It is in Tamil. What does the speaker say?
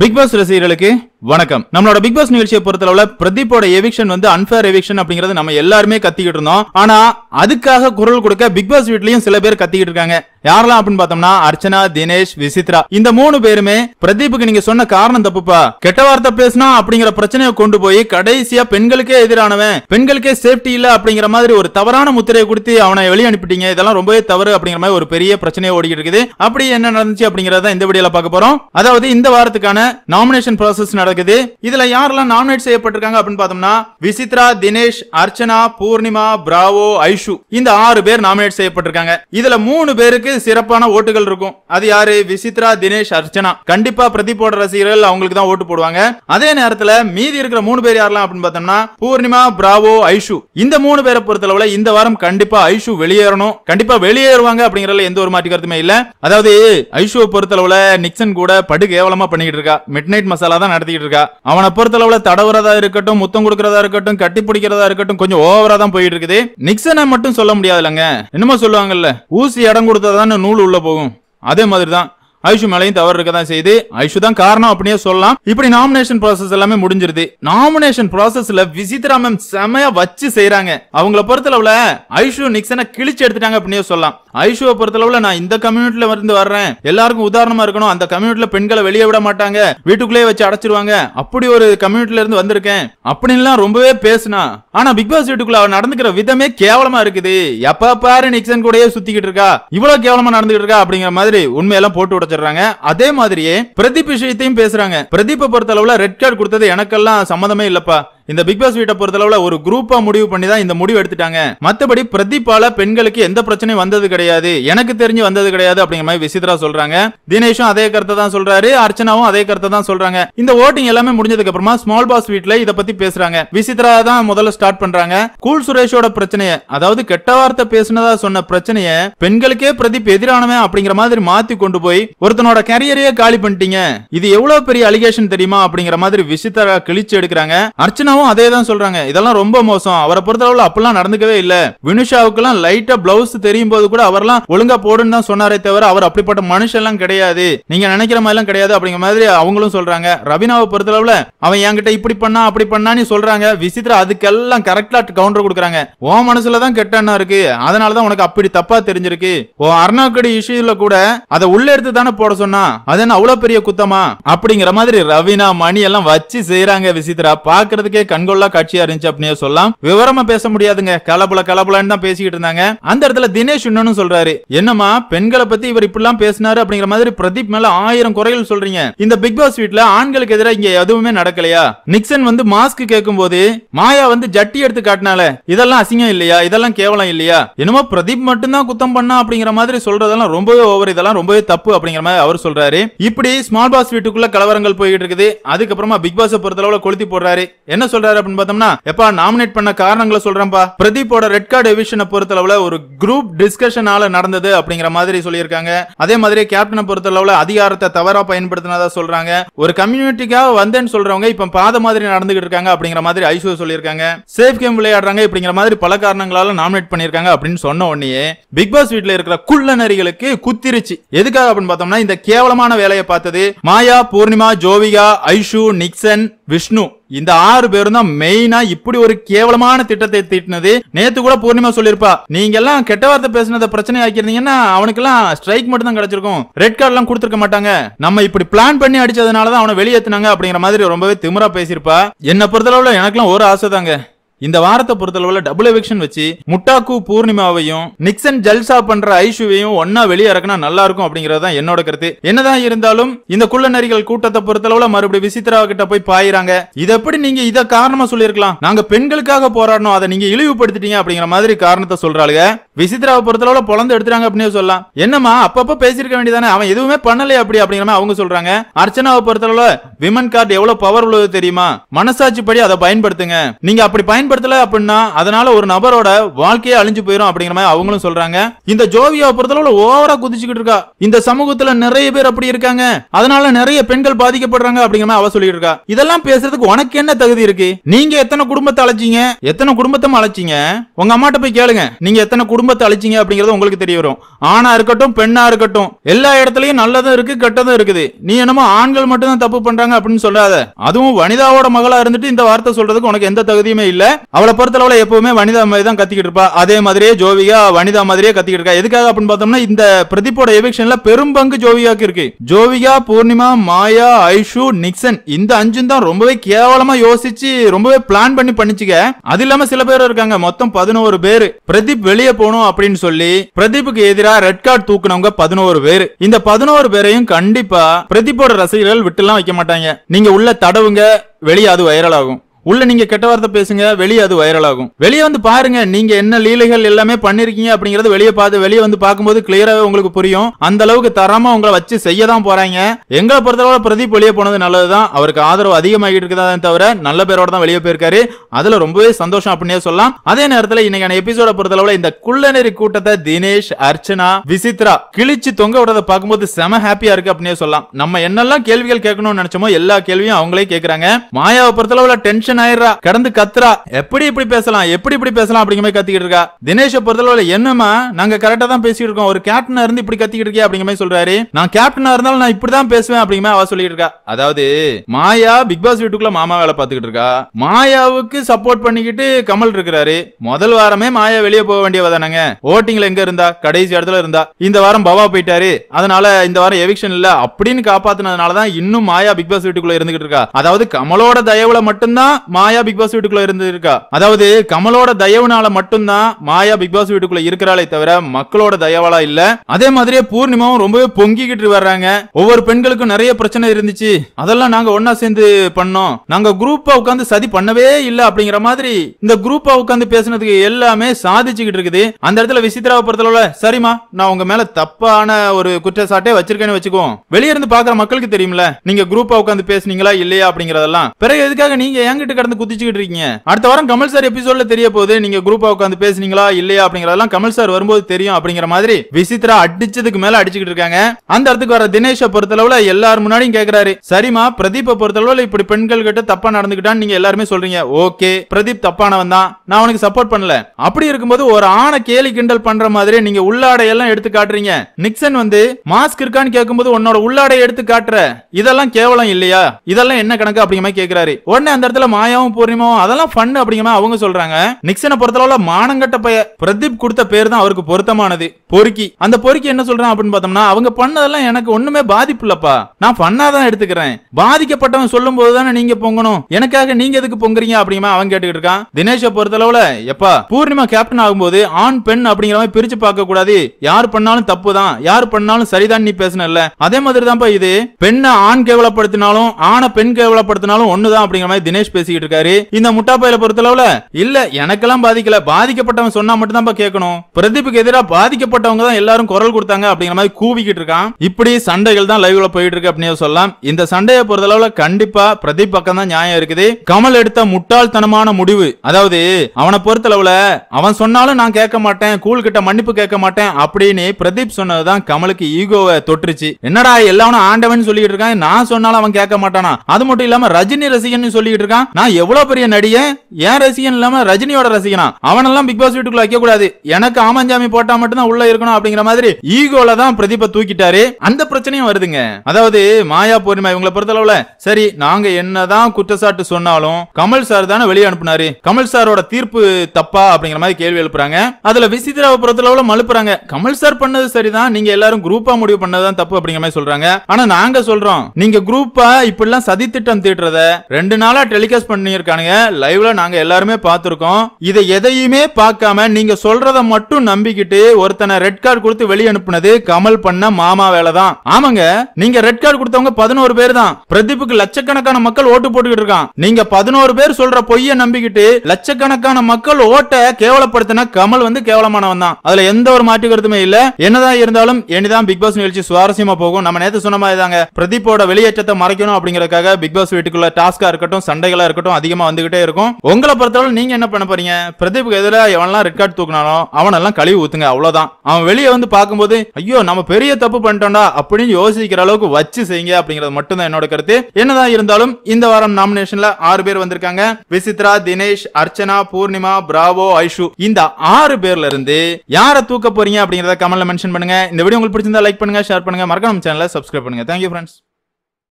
பிக் பாஸ் ரசிகர்களுக்கு வணக்கம் நம்மளோட பிக் பாஸ் நிகழ்ச்சியை பொறுத்தளவுல பிரதீப்போட எவிக்ஷன் வந்து அன்பேர் எவிக்ஷன் அப்படிங்கறது நம்ம எல்லாருமே கத்திக்கிட்டு இருந்தோம் ஆனா அதுக்காக குரல் கொடுக்க பிக் பாஸ் வீட்லயும் சில பேர் கத்திக்கிட்டு இருக்காங்க யாரெல்லாம் அப்படின்னு பார்த்தோம்னா அர்ச்சனா தினேஷ் விசித்ரா இந்த மூணு பேருமே பிரதீப்புக்கு நீங்க சொன்ன காரணம் தப்புப்பா கெட்ட வார்த்தை பேசினா அப்படிங்கிற பிரச்சனையை கொண்டு போய் கடைசியா பெண்களுக்கே எதிரானவன் பெண்களுக்கே சேஃப்டி இல்ல அப்படிங்கிற மாதிரி ஒரு தவறான முத்திரையை கொடுத்து அவனை வெளியே அனுப்பிட்டீங்க இதெல்லாம் ரொம்பவே தவறு அப்படிங்கிற மாதிரி ஒரு பெரிய பிரச்சனையை ஓடிக்கிட்டு இருக்குது அப்படி என்ன நடந்துச்சு அப்படிங்கறத இந்த வீடியோல பார்க்க போறோம் அதாவது இந்த வாரத்துக்கான நாமினேஷன் ப்ராசஸ் நடக்குது இதுல யாரெல்லாம் நாமினேட் செய்யப்பட்டிருக்காங்க அப்படின்னு பார்த்தோம்னா விசித்ரா தினேஷ் அர்ச்சனா பூர்ணிமா பிராவோ ஐஷு இந்த ஆறு பேர் நாமினேட் செய்யப்பட்டிருக்காங்க இதுல மூணு பேருக்கு அவங்களுக்கு சிறப்பான ஓட்டுகள் இருக்கும் அது யாரு விசித்ரா தினேஷ் அர்ச்சனா கண்டிப்பா போடுற ரசிகர்கள் அவங்களுக்கு தான் ஓட்டு போடுவாங்க அதே நேரத்துல மீதி இருக்கிற மூணு பேர் யாரெல்லாம் அப்படின்னு பார்த்தோம்னா பூர்ணிமா பிராவோ ஐஷு இந்த மூணு பேரை பொறுத்தளவுல இந்த வாரம் கண்டிப்பா ஐஷு வெளியேறணும் கண்டிப்பா வெளியேறுவாங்க அப்படிங்கறதுல எந்த ஒரு மாற்றி கருத்துமே இல்ல அதாவது ஐஷுவ பொறுத்தளவுல நிக்சன் கூட படு கேவலமா பண்ணிக்கிட்டு இருக்கா மிட் நைட் மசாலா தான் நடத்திக்கிட்டு இருக்கா அவனை பொறுத்தளவுல தடவுறதா இருக்கட்டும் முத்தம் கொடுக்கறதா இருக்கட்டும் கட்டி பிடிக்கிறதா இருக்கட்டும் கொஞ்சம் ஓவரா தான் போயிட்டு இருக்குது நிக்சனை மட்டும் சொல்ல முடியாதுலங்க என்னமோ சொல்லுவாங்கல்ல ஊசி இடம் கொடுத்ததா தானே நூல் உள்ள போகும் அதே மாதிரி தான் ஐஷு மேலையும் தவறு இருக்க தான் செய்யுது ஐஷு தான் காரணம் அப்படியே சொல்லலாம் இப்படி நாமினேஷன் ப்ராசஸ் எல்லாமே முடிஞ்சிருது நாமினேஷன் ப்ராசஸ்ல விசித்ரா மேம் செமையா வச்சு செய்யறாங்க அவங்கள பொறுத்தளவுல ஐஷு நிக்சனை கிழிச்சு எடுத்துட்டாங்க அப்படியே சொல்லலாம் ஐஷுவை பொறுத்தளவுல நான் இந்த கம்யூனிட்டில இருந்து வர்றேன் எல்லாருக்கும் உதாரணமா இருக்கணும் அந்த கம்யூனிட்டில பெண்களை வெளியே விட மாட்டாங்க வீட்டுக்குள்ளேயே வச்சு அடைச்சிருவாங்க அப்படி ஒரு கம்யூனிட்டில இருந்து வந்திருக்கேன் அப்படின்லாம் ரொம்பவே பேசுனா ஆனா பிக் பாஸ் வீட்டுக்குள்ள அவ நடந்துக்கிற விதமே கேவலமா இருக்குது எப்ப பாரு நிக்சன் கூடயே சுத்திக்கிட்டு இருக்கா இவ்வளவு கேவலமா நடந்துகிட்டு இருக்கா அப்படிங்கிற மாதிரி உண்மையெல்லாம் போட்டு உடைச்சிடுறாங்க அதே மாதிரியே பிரதீப் விஷயத்தையும் பேசுறாங்க பிரதீப்பை பொறுத்த ரெட் கார்டு கொடுத்தது எனக்கெல்லாம் சம்மந்தமே இல்லப்பா இந்த பிக் பாஸ் வீட்டை பொறுத்தளவுல ஒரு குரூப்பா முடிவு பண்ணி தான் இந்த முடிவு எடுத்துட்டாங்க மத்தபடி பிரதீபால பெண்களுக்கு எந்த பிரச்சனையும் வந்தது கிடையாது எனக்கு தெரிஞ்சு வந்தது கிடையாது அப்படிங்கிற மாதிரி விசித்ரா சொல்றாங்க தினேஷும் அதே கருத்தை தான் சொல்றாரு அர்ச்சனாவும் அதே கருத்தை தான் சொல்றாங்க இந்த ஓட்டிங் எல்லாமே முடிஞ்சதுக்கு அப்புறமா ஸ்மால் பாஸ் வீட்ல இத பத்தி பேசுறாங்க விசித்ரா தான் முதல்ல ஸ்டார்ட் பண்றாங்க கூல் சுரேஷோட பிரச்சனைய அதாவது கெட்ட வார்த்தை பேசுனதா சொன்ன பிரச்சனைய பெண்களுக்கே பிரதீப் எதிரானவன் அப்படிங்கிற மாதிரி மாத்தி கொண்டு போய் ஒருத்தனோட கேரியரையே காலி பண்ணிட்டீங்க இது எவ்வளவு பெரிய அலிகேஷன் தெரியுமா அப்படிங்கிற மாதிரி விசித்ரா கிழிச்சு எடுக்கிறாங்க அர்ச்சனாவும் வினுஷாவும் அதே தான் சொல்றாங்க இதெல்லாம் ரொம்ப மோசம் அவரை பொறுத்தளவுல அப்பெல்லாம் நடந்துக்கவே இல்ல வினுஷாவுக்கு எல்லாம் லைட்டா பிளவுஸ் தெரியும் போது கூட அவர்லாம் ஒழுங்கா போடுன்னு தான் சொன்னாரே தவிர அவர் அப்படிப்பட்ட மனுஷன் எல்லாம் கிடையாது நீங்க நினைக்கிற மாதிரி எல்லாம் கிடையாது அப்படிங்கிற மாதிரி அவங்களும் சொல்றாங்க ரவினாவை பொறுத்தளவுல அவன் என்கிட்ட இப்படி பண்ணா அப்படி பண்ணான்னு சொல்றாங்க விசித்ரா அதுக்கெல்லாம் கரெக்டா கவுண்டர் கொடுக்குறாங்க உன் மனசுல தான் கெட்ட எண்ணம் இருக்கு அதனாலதான் உனக்கு அப்படி தப்பா தெரிஞ்சிருக்கு ஓ அர்ணாக்கடி இஷ்யூல கூட அதை உள்ள எடுத்து தானே போட சொன்னா அது என்ன அவ்வளவு பெரிய குத்தமா அப்படிங்கிற மாதிரி ரவினா மணி எல்லாம் வச்சு செய்யறாங்க விசித்ரா பாக்குறதுக்கே கண்கொள்ளா காட்சியா இருந்துச்சு அப்படின்னு சொல்லலாம் விவரமா பேச முடியாதுங்க கலபல கலபலன்னு தான் பேசிக்கிட்டு இருந்தாங்க அந்த இடத்துல தினேஷ் இன்னொன்னு சொல்றாரு என்னமா பெண்களை பத்தி இவர் இப்படிலாம் பேசினாரு அப்படிங்கிற மாதிரி பிரதீப் மேல ஆயிரம் குறைகள் சொல்றீங்க இந்த பிக் பாஸ் வீட்ல ஆண்களுக்கு எதிராக இங்க எதுவுமே நடக்கலையா நிக்சன் வந்து மாஸ்க் கேட்கும் போது மாயா வந்து ஜட்டி எடுத்து காட்டினால இதெல்லாம் அசிங்கம் இல்லையா இதெல்லாம் கேவலம் இல்லையா என்னமோ பிரதீப் மட்டும் தான் குத்தம் பண்ணா அப்படிங்கிற மாதிரி சொல்றதெல்லாம் ரொம்பவே ஓவர் இதெல்லாம் ரொம்பவே தப்பு அப்படிங்கிற மாதிரி அவர் சொல்றாரு இப்படி ஸ்மால் பாஸ் வீட்டுக்குள்ள கலவரங்கள் போய்கிட்டு இருக்குது அதுக்கப்புறமா பிக் பாஸ் பொறுத்தளவுல கொளுத்தி போடுறாரு என்ன சொல்றாரு அப்படின்னு பார்த்தோம்னா எப்பா நாமினேட் பண்ண காரணங்களை சொல்றேன்பா பிரதீப்போட ரெட் கார்டு எவிஷனை பொறுத்தளவுல ஒரு குரூப் டிஸ்கஷனால நடந்தது அப்படிங்கிற மாதிரி சொல்லியிருக்காங்க அதே மாதிரி கேப்டனை பொறுத்தளவுல அதிகாரத்தை தவறா பயன்படுத்தினதா சொல்றாங்க ஒரு கம்யூனிட்டிக்காக வந்தேன்னு சொல்றவங்க இப்ப பாத மாதிரி நடந்துகிட்டு இருக்காங்க அப்படிங்கிற மாதிரி ஐசோ சொல்லியிருக்காங்க சேஃப் கேம் விளையாடுறாங்க இப்படிங்கிற மாதிரி பல காரணங்களால நாமினேட் பண்ணியிருக்காங்க அப்படின்னு சொன்ன உடனே பிக் பாஸ் வீட்டுல இருக்கிற குள்ள நரிகளுக்கு குத்திருச்சு எதுக்காக அப்படின்னு பார்த்தோம்னா இந்த கேவலமான வேலையை பார்த்தது மாயா பூர்ணிமா ஜோவிகா ஐஷு நிக்சன் விஷ்ணு இந்த ஆறு பேரும் தான் மெயினா இப்படி ஒரு கேவலமான திட்டத்தை திட்டினது நேத்து கூட பூர்ணிமா சொல்லிருப்பா நீங்க எல்லாம் கெட்ட வார்த்தை பேசினத பிரச்சனை ஆக்கிருந்தீங்கன்னா அவனுக்கு எல்லாம் ஸ்ட்ரைக் மட்டும் தான் கிடைச்சிருக்கும் ரெட் கார்டு எல்லாம் கொடுத்துருக்க மாட்டாங்க நம்ம இப்படி பிளான் பண்ணி அடிச்சதுனாலதான் அவனை வெளியேத்துனாங்க அப்படிங்கிற மாதிரி ரொம்பவே திமிரா பேசியிருப்பா என்ன பொறுத்தளவுல எனக்குலாம் ஒரு ஆசை தாங்க இந்த வாரத்தை பொறுத்தளவுல டபுள் எவிக்ஷன் வச்சு முட்டாக்கு பூர்ணிமாவையும் நிக்சன் ஜல்சா பண்ற ஐஷுவையும் ஒன்னா வெளியே இறக்குனா நல்லா இருக்கும் தான் என்னோட கருத்து என்னதான் இருந்தாலும் இந்த குள்ளநரிகள் கூட்டத்தை பொறுத்தளவுல மறுபடியும் விசித்ரா கிட்ட போய் பாயிராங்க இது எப்படி நீங்க இத காரணமா சொல்லிருக்கலாம் நாங்க பெண்களுக்காக போராடணும் அதை நீங்க இழிவுபடுத்திட்டீங்க அப்படிங்கிற மாதிரி காரணத்தை சொல்றாளுங்க விசித்ராவை பொறுத்தளவுல பொழந்து எடுத்துறாங்க அப்படின்னு சொல்லலாம் என்னமா அப்பப்ப பேசிருக்க வேண்டியதானே அவன் எதுவுமே பண்ணலையே அப்படி அப்படிங்கிற அவங்க சொல்றாங்க அர்ச்சனாவை பொறுத்தளவுல விமன் கார்டு எவ்வளவு பவர் உள்ளது தெரியுமா மனசாட்சி படி அதை பயன்படுத்துங்க நீங்க அப்படி பயன்படுத்தல அப்படின்னா அதனால ஒரு நபரோட வாழ்க்கையே அழிஞ்சு போயிடும் அப்படிங்கிற மாதிரி அவங்களும் சொல்றாங்க இந்த ஜோவியாவை பொறுத்தளவுல ஓவரா குதிச்சுக்கிட்டு இருக்கா இந்த சமூகத்துல நிறைய பேர் அப்படி இருக்காங்க அதனால நிறைய பெண்கள் பாதிக்கப்படுறாங்க அப்படிங்கிற மாதிரி அவ சொல்லிட்டு இருக்கா இதெல்லாம் பேசுறதுக்கு உனக்கு என்ன தகுதி இருக்கு நீங்க எத்தனை குடும்பத்தை அழைச்சிங்க எத்தனை குடும்பத்தை அழைச்சிங்க உங்க அம்மாட்ட போய் கேளுங்க நீங்க எத்தனை குடும்பம் குடும்பத்தை அழிச்சிங்க அப்படிங்கறது உங்களுக்கு தெரிய வரும் ஆணா இருக்கட்டும் பெண்ணா இருக்கட்டும் எல்லா இடத்துலயும் நல்லதும் இருக்கு கெட்டதும் இருக்குது நீ என்னமோ ஆண்கள் மட்டும் தான் தப்பு பண்றாங்க அப்படின்னு சொல்லாத அதுவும் வனிதாவோட மகளா இருந்துட்டு இந்த வார்த்தை சொல்றதுக்கு உனக்கு எந்த தகுதியுமே இல்ல அவளை பொறுத்தளவுல எப்பவுமே வனிதா மாதிரி தான் கத்திக்கிட்டு இருப்பா அதே மாதிரியே ஜோவியா வனிதா மாதிரியே கத்திக்கிட்டு இருக்கா எதுக்காக அப்படின்னு பார்த்தோம்னா இந்த பிரதீப்போட எவிக்ஷன்ல பெரும் பங்கு ஜோவியாக்கு இருக்கு ஜோவியா பூர்ணிமா மாயா ஐஷு நிக்சன் இந்த அஞ்சும் தான் ரொம்பவே கேவலமா யோசிச்சு ரொம்பவே பிளான் பண்ணி பண்ணிச்சுக்க அது இல்லாம சில பேர் இருக்காங்க மொத்தம் பதினோரு பேர் பிரதீப் வெளியே போனோம் ஆகணும் அப்படின்னு சொல்லி பிரதீப்புக்கு எதிராக ரெட் கார்டு தூக்குனவங்க பதினோரு பேர் இந்த பதினோரு பேரையும் கண்டிப்பா பிரதீப்போட ரசிகர்கள் விட்டுலாம் வைக்க மாட்டாங்க நீங்க உள்ள தடவுங்க வெளியே அது வைரல் ஆகும் உள்ள நீங்க கெட்ட வார்த்தை பேசுங்க வெளியே அது வைரல் ஆகும் வெளியே வந்து பாருங்க நீங்க என்ன லீலைகள் எல்லாமே பண்ணிருக்கீங்க அப்படிங்கறது வெளியே பார்த்து வெளியே வந்து பார்க்கும்போது கிளியராவே உங்களுக்கு புரியும் அந்த அளவுக்கு தரமா உங்களை வச்சு செய்ய தான் போறாங்க எங்களை பொறுத்தளவு பிரதீப் வெளியே போனது நல்லதுதான் அவருக்கு ஆதரவு அதிகமாகிட்டு இருக்கதா தவிர நல்ல பேரோட தான் வெளியே போயிருக்காரு அதுல ரொம்பவே சந்தோஷம் அப்படின்னே சொல்லலாம் அதே நேரத்தில் இன்னைக்கான எபிசோட பொறுத்தளவுல இந்த குள்ளநெறி கூட்டத்தை தினேஷ் அர்ச்சனா விசித்ரா கிழிச்சு தொங்க விடுறத பார்க்கும்போது செம ஹாப்பியா இருக்கு அப்படின்னே சொல்லலாம் நம்ம என்னெல்லாம் கேள்விகள் கேட்கணும்னு நினைச்சோமோ எல்லா கேள்வியும் அவங்களே கேட்கறாங்க மாயாவை பொறுத்தளவுல டென்ஷன் ஆயிரம் ஆயிடுறா கடந்து கத்துறா எப்படி இப்படி பேசலாம் எப்படி இப்படி பேசலாம் அப்படிங்கிற மாதிரி கத்திக்கிட்டு இருக்கா தினேஷ பொறுத்தளவுல என்னமா நாங்க கரெக்டா தான் பேசிட்டு இருக்கோம் ஒரு கேப்டனா இருந்து இப்படி கத்திக்கிட்டு இருக்கியா அப்படிங்கிற மாதிரி சொல்றாரு நான் கேப்டனா இருந்தாலும் நான் இப்படிதான் பேசுவேன் அப்படிங்கிற அவ சொல்லிட்டு இருக்கா அதாவது மாயா பிக் பாஸ் வீட்டுக்குள்ள மாமா வேலை பார்த்துக்கிட்டு இருக்கா மாயாவுக்கு சப்போர்ட் பண்ணிக்கிட்டு கமல் இருக்கிறாரு முதல் வாரமே மாயா வெளியே போக வேண்டியவ ஓட்டிங்ல எங்க இருந்தா கடைசி இடத்துல இருந்தா இந்த வாரம் பவா போயிட்டாரு அதனால இந்த வாரம் எவிக்ஷன் இல்ல அப்படின்னு காப்பாத்தினதுனாலதான் இன்னும் மாயா பிக் பாஸ் வீட்டுக்குள்ள இருந்துகிட்டு இருக்கா அதாவது கமலோட தயவுல மட்டும்தான் மாயா பிக் பாஸ் வீட்டுக்குள்ள இருந்திருக்கா அதாவது கமலோட தயவுனால மட்டும்தான் மாயா பிக் பாஸ் வீட்டுக்குள்ள இருக்கிறாளே தவிர மக்களோட தயவாளா இல்ல அதே மாதிரியே பூர்ணிமாவும் ரொம்பவே பொங்கிக்கிட்டு வர்றாங்க ஒவ்வொரு பெண்களுக்கும் நிறைய பிரச்சனை இருந்துச்சு அதெல்லாம் நாங்க ஒன்னா சேர்ந்து பண்ணோம் நாங்க குரூப்பா உட்காந்து சதி பண்ணவே இல்ல அப்படிங்கிற மாதிரி இந்த குரூப்பா உட்காந்து பேசுனதுக்கு எல்லாமே சாதிச்சுக்கிட்டு இருக்குது அந்த இடத்துல விசித்திராவை பொறுத்தளவுல சரிமா நான் உங்க மேல தப்பான ஒரு குற்றச்சாட்டே வச்சிருக்கேன்னு வச்சுக்குவோம் வெளியிருந்து இருந்து பாக்குற மக்களுக்கு தெரியும்ல நீங்க குரூப்பா உட்காந்து பேசுனீங்களா இல்லையா அப்படிங்கறதெல்லாம் பிறகு எதுக்காக நீங்க கேட்டு கடந்து குதிச்சுக்கிட்டு இருக்கீங்க அடுத்த வாரம் கமல் சார் எபிசோட்ல தெரிய போது நீங்க குரூப்பா உட்காந்து பேசுனீங்களா இல்லையா அப்படிங்கறதெல்லாம் கமல் சார் வரும்போது தெரியும் அப்படிங்கிற மாதிரி விசித்ரா அடிச்சதுக்கு மேல அடிச்சுக்கிட்டு இருக்காங்க அந்த இடத்துக்கு வர தினேஷ பொறுத்தளவுல எல்லாரும் முன்னாடியும் கேக்குறாரு சரிமா பொறுத்தளவுல இப்படி பெண்கள் கிட்ட தப்பா நடந்துகிட்டான்னு நீங்க எல்லாருமே சொல்றீங்க ஓகே பிரதீப் தப்பானவன் தான் நான் அவனுக்கு சப்போர்ட் பண்ணல அப்படி இருக்கும்போது ஒரு ஆணை கேலி கிண்டல் பண்ற மாதிரி நீங்க உள்ளாடை எல்லாம் எடுத்து காட்டுறீங்க நிக்சன் வந்து மாஸ்க் இருக்கான்னு கேட்கும்போது உன்னோட உள்ளாடை எடுத்து காட்டுற இதெல்லாம் கேவலம் இல்லையா இதெல்லாம் என்ன கணக்கு அப்படிங்கிற மாதிரி கேக்குறாரு உடனே அந்த இடத்துல மாயாவும் பூர்ணிமாவும் அதெல்லாம் ஃபன் அப்படிங்கிற அவங்க சொல்றாங்க நிக்சனை பொறுத்தளவுல மானங்கட்ட பைய பிரதீப் கொடுத்த பேர் தான் அவருக்கு பொருத்தமானது பொறுக்கி அந்த பொறுக்கி என்ன சொல்றான் அப்படின்னு பார்த்தோம்னா அவங்க பண்ணதெல்லாம் எனக்கு ஒண்ணுமே பாதிப்பு இல்லப்பா நான் பண்ணா தான் எடுத்துக்கிறேன் பாதிக்கப்பட்டவன் சொல்லும் போது தானே நீங்க பொங்கணும் எனக்காக நீங்க எதுக்கு பொங்குறீங்க அப்படிங்கிற அவன் கேட்டுக்கிட்டு இருக்கான் தினேஷை பொறுத்தளவுல எப்பா பூர்ணிமா கேப்டன் ஆகும்போது ஆண் பெண் அப்படிங்கிற மாதிரி பிரிச்சு பார்க்க கூடாது யார் பண்ணாலும் தப்பு தான் யார் பண்ணாலும் சரிதான் நீ இல்ல அதே மாதிரி தான்ப்பா இது பெண்ணை ஆண் கேவலப்படுத்தினாலும் ஆணை பெண் கேவலப்படுத்தினாலும் ஒண்ணுதான் அப்படிங்கிற மாதிரி தினேஷ் பேசி பேசிக்கிட்டு இருக்காரு இந்த முட்டா பயில பொறுத்தளவுல இல்ல எனக்கெல்லாம் பாதிக்கல பாதிக்கப்பட்டவன் சொன்னா மட்டும் தான் கேட்கணும் பிரதீப்புக்கு எதிராக பாதிக்கப்பட்டவங்க தான் எல்லாரும் குரல் கொடுத்தாங்க அப்படிங்கிற மாதிரி கூவிக்கிட்டு இருக்கான் இப்படி சண்டைகள் தான் லைவ்ல போயிட்டு இருக்கு அப்படின்னு சொல்லலாம் இந்த சண்டையை பொறுத்தளவுல கண்டிப்பா பிரதீப் பக்கம் தான் நியாயம் இருக்குது கமல் எடுத்த முட்டாள்தனமான முடிவு அதாவது அவனை பொறுத்தளவுல அவன் சொன்னாலும் நான் கேட்க மாட்டேன் கூழ் கிட்ட மன்னிப்பு கேட்க மாட்டேன் அப்படின்னு பிரதீப் சொன்னதுதான் கமலுக்கு ஈகோவை தொட்டுருச்சு என்னடா எல்லாரும் ஆண்டவன் சொல்லிட்டு இருக்கான் நான் சொன்னாலும் அவன் கேட்க மாட்டானா அது மட்டும் இல்லாம ரஜினி ரசிகன் சொல்லிட்டு இருக்கான் நான் எவ்வளவு பெரிய நடிகன் ஏன் ரசிகன் இல்லாம ரஜினியோட ரசிகனா அவனெல்லாம் பிக் பாஸ் வீட்டுக்குள்ள வைக்க கூடாது எனக்கு ஆமஞ்சாமி போட்டா மட்டும் தான் உள்ள இருக்கணும் அப்படிங்கிற மாதிரி ஈகோல தான் பிரதீப தூக்கிட்டாரு அந்த பிரச்சனையும் வருதுங்க அதாவது மாயா பூர்ணிமா இவங்களை பொறுத்தளவுல சரி நாங்க என்னதான் குற்றச்சாட்டு சொன்னாலும் கமல் சார் தானே வெளியே அனுப்புனாரு கமல் சாரோட தீர்ப்பு தப்பா அப்படிங்கிற மாதிரி கேள்வி எழுப்புறாங்க அதுல விசித்ராவை பொறுத்தளவுல மழுப்புறாங்க கமல் சார் பண்ணது சரிதான் நீங்க எல்லாரும் குரூப்பா முடிவு பண்ணதான் தப்பு அப்படிங்கிற மாதிரி சொல்றாங்க ஆனா நாங்க சொல்றோம் நீங்க குரூப்பா இப்படி எல்லாம் சதி திட்டம் தீட்டுறத ரெண்டு நாளா டெலிகாஸ்ட் ரிலீஸ் பண்ணியிருக்கானுங்க லைவ்ல நாங்க எல்லாருமே பார்த்துருக்கோம் இதை எதையுமே பார்க்காம நீங்க சொல்றத மட்டும் நம்பிக்கிட்டு ஒருத்தனை ரெட் கார்டு கொடுத்து வெளியே அனுப்புனது கமல் பண்ண மாமா வேலை தான் ஆமாங்க நீங்க ரெட் கார்டு கொடுத்தவங்க பதினோரு பேர் தான் பிரதீப்புக்கு லட்சக்கணக்கான மக்கள் ஓட்டு போட்டுக்கிட்டு இருக்கான் நீங்க பதினோரு பேர் சொல்ற பொய்ய நம்பிக்கிட்டு லட்சக்கணக்கான மக்கள் ஓட்ட கேவலப்படுத்தின கமல் வந்து கேவலமானவன் தான் அதுல எந்த ஒரு மாற்று கருத்துமே இல்ல என்னதான் இருந்தாலும் இனிதான் பிக் பாஸ் நிகழ்ச்சி சுவாரஸ்யமா போகும் நம்ம நேத்து சொன்ன மாதிரி தாங்க பிரதீப்போட வெளியேற்றத்தை மறைக்கணும் அப்படிங்கறதுக்காக பிக் பாஸ் வீட்டுக்குள்ள டாஸ்கா இருக்கட்டும் சண்டைகளா இருக்கட்டும் இருக்கட்டும் அதிகமா வந்துகிட்டே இருக்கும் உங்களை பொறுத்தவரை நீங்க என்ன பண்ண போறீங்க பிரதீப்க்கு எதிராக எவன்லாம் ரெட் கார்டு தூக்கினாலும் அவனெல்லாம் கழுவி ஊத்துங்க அவ்வளவுதான் அவன் வெளியே வந்து பார்க்கும்போது ஐயோ நம்ம பெரிய தப்பு பண்ணிட்டோம்டா அப்படின்னு யோசிக்கிற அளவுக்கு வச்சு செய்யுங்க அப்படிங்கிறது மட்டும் தான் என்னோட கருத்து என்னதான் இருந்தாலும் இந்த வாரம் நாமினேஷன்ல ஆறு பேர் வந்திருக்காங்க விசித்ரா தினேஷ் அர்ச்சனா பூர்ணிமா பிராவோ ஐஷு இந்த ஆறு பேர்ல இருந்து யாரை தூக்க போறீங்க அப்படிங்கறத கமெண்ட்ல மென்ஷன் பண்ணுங்க இந்த வீடியோ உங்களுக்கு பிடிச்சிருந்தா லைக் பண்ணுங்க ஷேர் பண்ணுங்க மறக்காம சேனலை சப்ஸ்கிரைப் பண்ணுங்க தேங்க்யூ ஃப்ரெண்ட்ஸ்